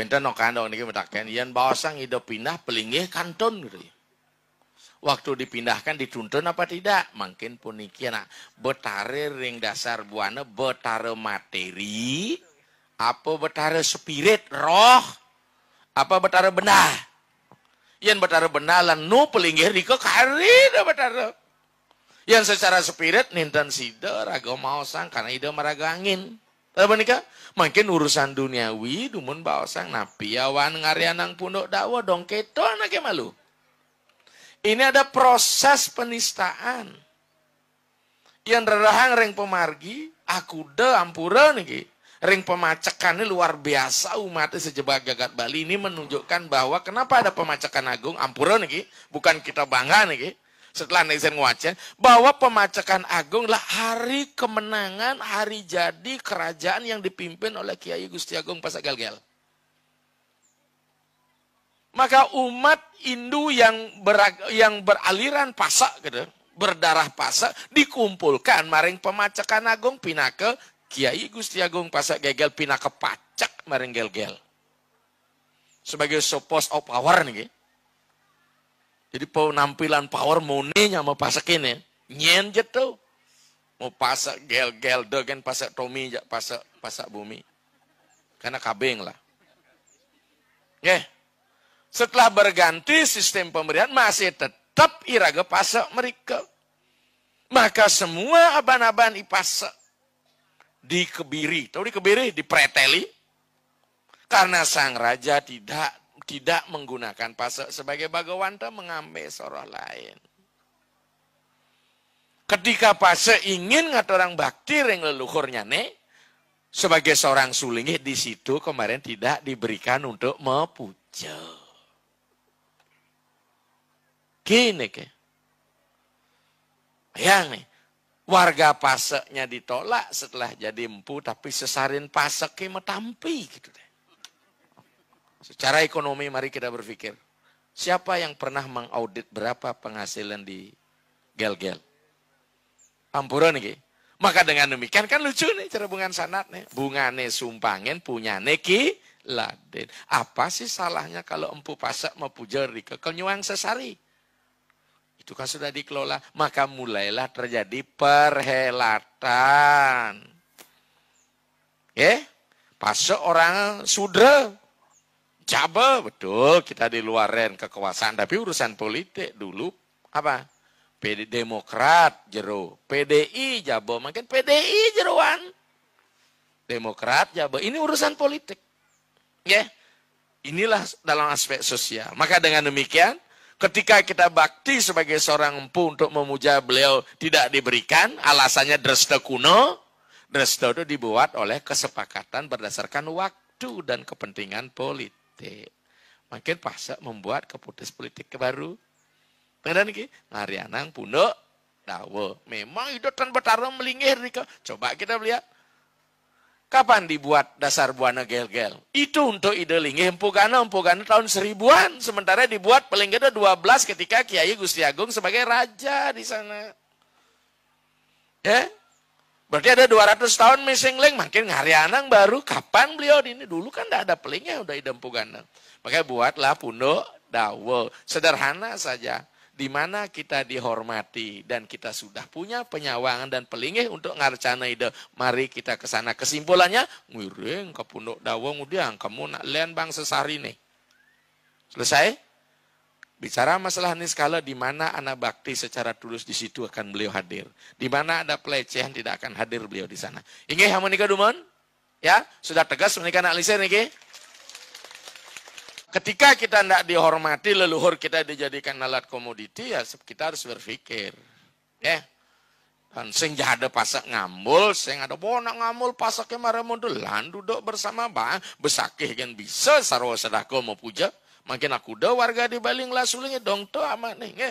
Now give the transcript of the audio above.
Benten no kandong niki metaken yen bawasang ido pindah pelingih kanton gitu. Waktu dipindahkan dituntun apa tidak? Mungkin puniknya nak betare ring dasar buana betare materi apa betare spirit roh apa betare benah yen betare benah lan nu pelingih riko kari betare yang secara spirit ninten sida raga maosang karena ido meragangin apa nikah? Makin urusan duniawi, dumun bawasang napi awan ngarianang pundok dakwa dong keto anaknya malu. Ini ada proses penistaan. Yang rerahang ring pemargi, aku de ampura niki. Ring pemacekannya luar biasa umat sejebak jagat Bali ini menunjukkan bahwa kenapa ada pemacekan agung ampura niki, bukan kita bangga niki setelah netizen ngewajah, bahwa pemacakan agung adalah hari kemenangan, hari jadi kerajaan yang dipimpin oleh Kiai Gusti Agung Pasagalgal. Maka umat Hindu yang berag- yang beraliran pasak gitu, berdarah pasak dikumpulkan maring pemacakan agung pina Kiai Gusti Agung Pasak Gegel pina pacak maring gel-gel. Sebagai source of power nih. Gitu jadi penampilan power muninya mau pasak ini. Nyen jatuh. Mau pasak gel-gel degen kan, pasak Tommy jak pasak pasak bumi. Karena kabing lah. Ya. Setelah berganti sistem pemberian masih tetap iraga pasak mereka. Maka semua aban-aban ipasak dikebiri. Tahu dikebiri? Dipreteli. Karena sang raja tidak tidak menggunakan pasak sebagai bagawanta mengambil soroh lain. Ketika pasak ingin ngatur orang bakti yang leluhurnya nih, sebagai seorang sulingih di situ kemarin tidak diberikan untuk mepuja. Gini ke. Yang nih, warga paseknya ditolak setelah jadi empu, tapi sesarin pasek metampi gitu deh. Secara ekonomi mari kita berpikir. Siapa yang pernah mengaudit berapa penghasilan di gel-gel? Ampura nih. Maka dengan demikian kan lucu nih cerebungan sanat nih. Bungane sumpangin punya neki laden. Apa sih salahnya kalau empu pasak puja di kenyuang sesari? Itu kan sudah dikelola. Maka mulailah terjadi perhelatan. Ya, pasok orang sudra Jabe betul kita di luar kekuasaan tapi urusan politik dulu apa? PD Demokrat jero, PDI jabo, makin PDI jeruan. Demokrat jabo, ini urusan politik. Ya. Yeah. Inilah dalam aspek sosial. Maka dengan demikian, ketika kita bakti sebagai seorang empu untuk memuja beliau tidak diberikan, alasannya dresde kuno, dresde itu dibuat oleh kesepakatan berdasarkan waktu dan kepentingan politik politik. Makin pasak membuat keputus politik baru. Pengen ini, ngarianang punuk dawa. Memang itu tanpa tarung melingir nika. Coba kita lihat. Kapan dibuat dasar buana gel-gel? Itu untuk ide linggih empugana, empugana tahun seribuan. Sementara dibuat paling gede 12 ketika Kiai Gusti Agung sebagai raja di sana. Ya, Berarti ada 200 tahun missing link, makin ngarianang baru kapan beliau ini dulu kan tidak ada pelingnya udah idem puganang. Makanya buatlah pundok dawo sederhana saja di mana kita dihormati dan kita sudah punya penyawangan dan pelingih untuk ngarcana ide. Mari kita ke sana. Kesimpulannya, ngiring ke pundok dawo kemudian kamu nak lihat bang sesari nih. Selesai? Bicara masalah ini skala di mana anak bakti secara tulus di situ akan beliau hadir. Di mana ada pelecehan tidak akan hadir beliau di sana. Ingat menikah dumon? Ya, sudah tegas menikah anak nih ini? Ketika kita tidak dihormati leluhur kita dijadikan alat komoditi ya kita harus berpikir. Ya. Dan sing ada pasak ngambul, sing ada bonak ngambul pasaknya marah Landu duduk bersama bang besakih kan bisa sarwa sedako mau puja. Makin aku do warga di baling lasulingnya dong to amat nih. Nge.